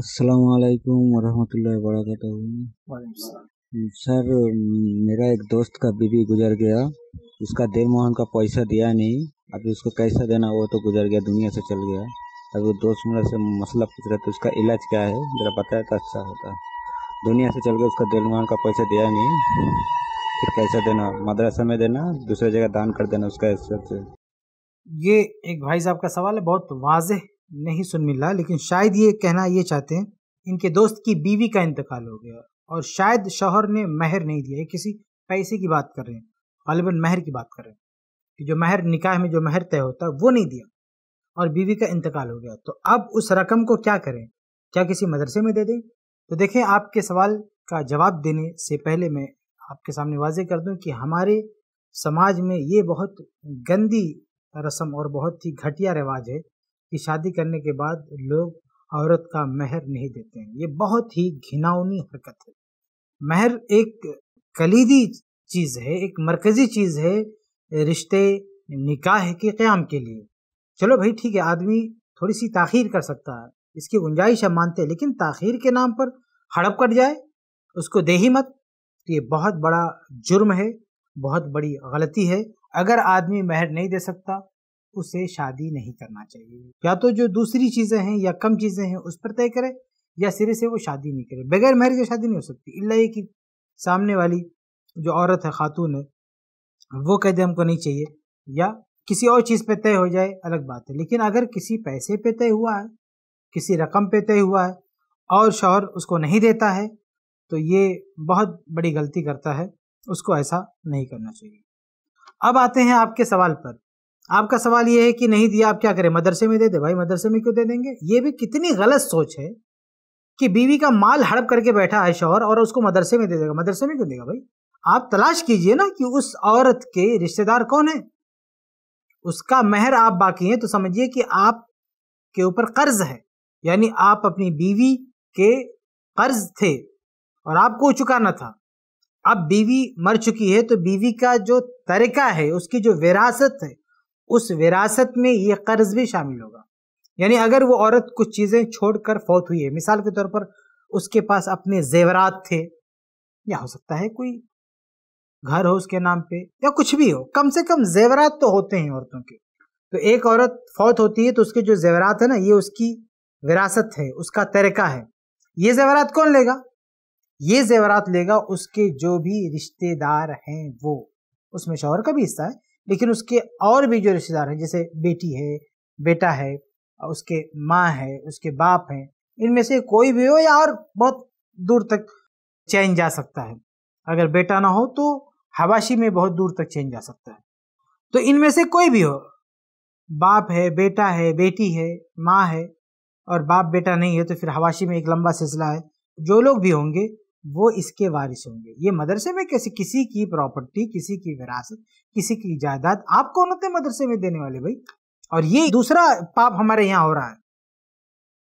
असलकम वालेकुम वरहमतुल्लाहि सर मेरा एक दोस्त का बीवी गुजर गया उसका देर मोहन का पैसा दिया नहीं अभी उसको कैसा देना वो तो गुजर गया दुनिया से चल गया अभी वो दोस्त मेरा से मसला पूछ रहा था तो उसका इलाज क्या है जरा बताया तो अच्छा होता दुनिया से चल गया उसका देर मोहन का पैसा दिया नहीं फिर कैसा देना मदरसा में देना दूसरे जगह दान कर देना उसका ये एक भाई साहब का सवाल है बहुत वाज नहीं सुन मिला लेकिन शायद ये कहना ये चाहते हैं इनके दोस्त की बीवी का इंतकाल हो गया और शायद शोहर ने महर नहीं दिया ये किसी पैसे की बात कर रहे हैं गालिबा महर की बात कर रहे हैं कि जो महर निकाह में जो महर तय होता है वो नहीं दिया और बीवी का इंतकाल हो गया तो अब उस रकम को क्या करें क्या किसी मदरसे में दे दें तो देखें आपके सवाल का जवाब देने से पहले मैं आपके सामने वाजे कर दूं कि हमारे समाज में ये बहुत गंदी रस्म और बहुत ही घटिया रिवाज है कि शादी करने के बाद लोग औरत का महर नहीं देते हैं ये बहुत ही घिनाउनी हरकत है महर एक कलीदी चीज़ है एक मरकज़ी चीज़ है रिश्ते निकाह के क़्याम के लिए चलो भाई ठीक है आदमी थोड़ी सी ताखीर कर सकता है इसकी गुंजाइश हम मानते हैं लेकिन ताखीर के नाम पर हड़प कट जाए उसको दे ही मत तो ये बहुत बड़ा जुर्म है बहुत बड़ी गलती है अगर आदमी महर नहीं दे सकता उसे शादी नहीं करना चाहिए या तो जो दूसरी चीज़ें हैं या कम चीज़ें हैं उस पर तय करे या सिरे से वो शादी नहीं करे बगैर महर के शादी नहीं हो सकती इला ये कि सामने वाली जो औरत है खातून है वो कह दे हमको नहीं चाहिए या किसी और चीज़ पे तय हो जाए अलग बात है लेकिन अगर किसी पैसे पे तय हुआ है किसी रकम पे तय हुआ है और शौहर उसको नहीं देता है तो ये बहुत बड़ी गलती करता है उसको ऐसा नहीं करना चाहिए अब आते हैं आपके सवाल पर आपका सवाल ये है कि नहीं दिया आप क्या करें मदरसे में दे दे भाई मदरसे में क्यों दे देंगे ये भी कितनी गलत सोच है कि बीवी का माल हड़प करके बैठा है शोहर और उसको मदरसे में दे देगा मदरसे में क्यों देगा भाई आप तलाश कीजिए ना कि उस औरत के रिश्तेदार कौन है उसका मेहर आप बाकी हैं तो समझिए कि आप के ऊपर कर्ज है यानी आप अपनी बीवी के कर्ज थे और आपको चुकाना था अब बीवी मर चुकी है तो बीवी का जो तरीका है उसकी जो विरासत है उस विरासत में ये कर्ज भी शामिल होगा यानी अगर वो औरत कुछ चीज़ें छोड़कर फौत हुई है मिसाल के तौर पर उसके पास अपने जेवरात थे या हो सकता है कोई घर हो उसके नाम पे या कुछ भी हो कम से कम जेवरात तो होते हैं औरतों के तो एक औरत फौत होती है तो उसके जो जेवरात है ना ये उसकी विरासत है उसका तरीका है ये जेवरात कौन लेगा ये जेवरात लेगा उसके जो भी रिश्तेदार हैं वो उसमें शौहर का भी हिस्सा है लेकिन उसके और भी जो रिश्तेदार हैं जैसे बेटी है बेटा है उसके माँ है उसके बाप हैं इनमें से कोई भी हो या और बहुत दूर तक चैन जा सकता है अगर बेटा ना हो तो हवाशी में बहुत दूर तक चैन जा सकता है तो इनमें से कोई भी हो बाप है बेटा है बेटी है माँ है और बाप बेटा नहीं है तो फिर हवाशी में एक लंबा सिलसिला है जो लोग भी होंगे वो इसके वारिस होंगे ये मदरसे में कैसे किसी की प्रॉपर्टी किसी की विरासत किसी की जायदाद आप कौन होते मदरसे में देने वाले भाई और ये दूसरा पाप हमारे यहाँ हो रहा है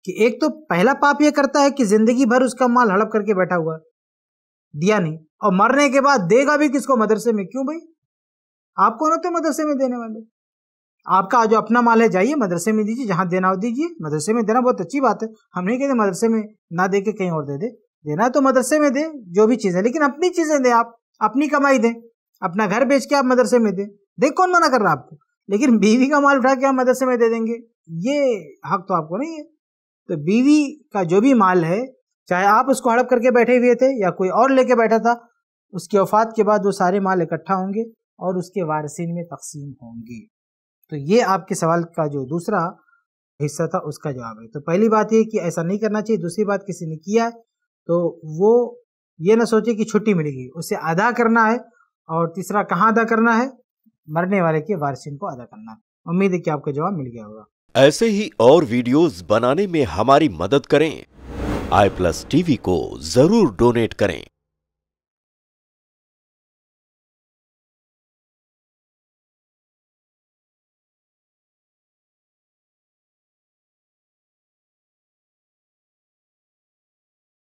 कि एक तो पहला पाप ये करता है कि जिंदगी भर उसका माल हड़प करके बैठा हुआ दिया नहीं और मरने के बाद देगा भी किसको मदरसे में क्यों भाई आप कौन होते मदरसे में देने वाले आपका जो अपना माल है जाइए मदरसे में दीजिए जहां देना हो दीजिए मदरसे में देना बहुत अच्छी बात है हम नहीं कहते मदरसे में ना दे के कहीं और दे दे देना तो मदरसे में दे जो भी चीजें लेकिन अपनी चीज़ें दें आप अपनी कमाई दें अपना घर बेच के आप मदरसे में दें देख कौन मना कर रहा आपको लेकिन बीवी का माल उठा के आप मदरसे में दे देंगे ये हक तो आपको नहीं है तो बीवी का जो भी माल है चाहे आप उसको हड़प करके बैठे हुए थे या कोई और लेके बैठा था उसकी वफात के बाद वो सारे माल इकट्ठा होंगे और उसके वारसिन में तकसीम होंगे तो ये आपके सवाल का जो दूसरा हिस्सा था उसका जवाब है तो पहली बात ये कि ऐसा नहीं करना चाहिए दूसरी बात किसी ने किया तो वो ये ना सोचे कि छुट्टी मिलेगी उसे अदा करना है और तीसरा कहाँ अदा करना है मरने वाले के वारसिन को अदा करना है उम्मीद है कि आपको जवाब मिल गया होगा ऐसे ही और वीडियोस बनाने में हमारी मदद करें आई प्लस टीवी को जरूर डोनेट करें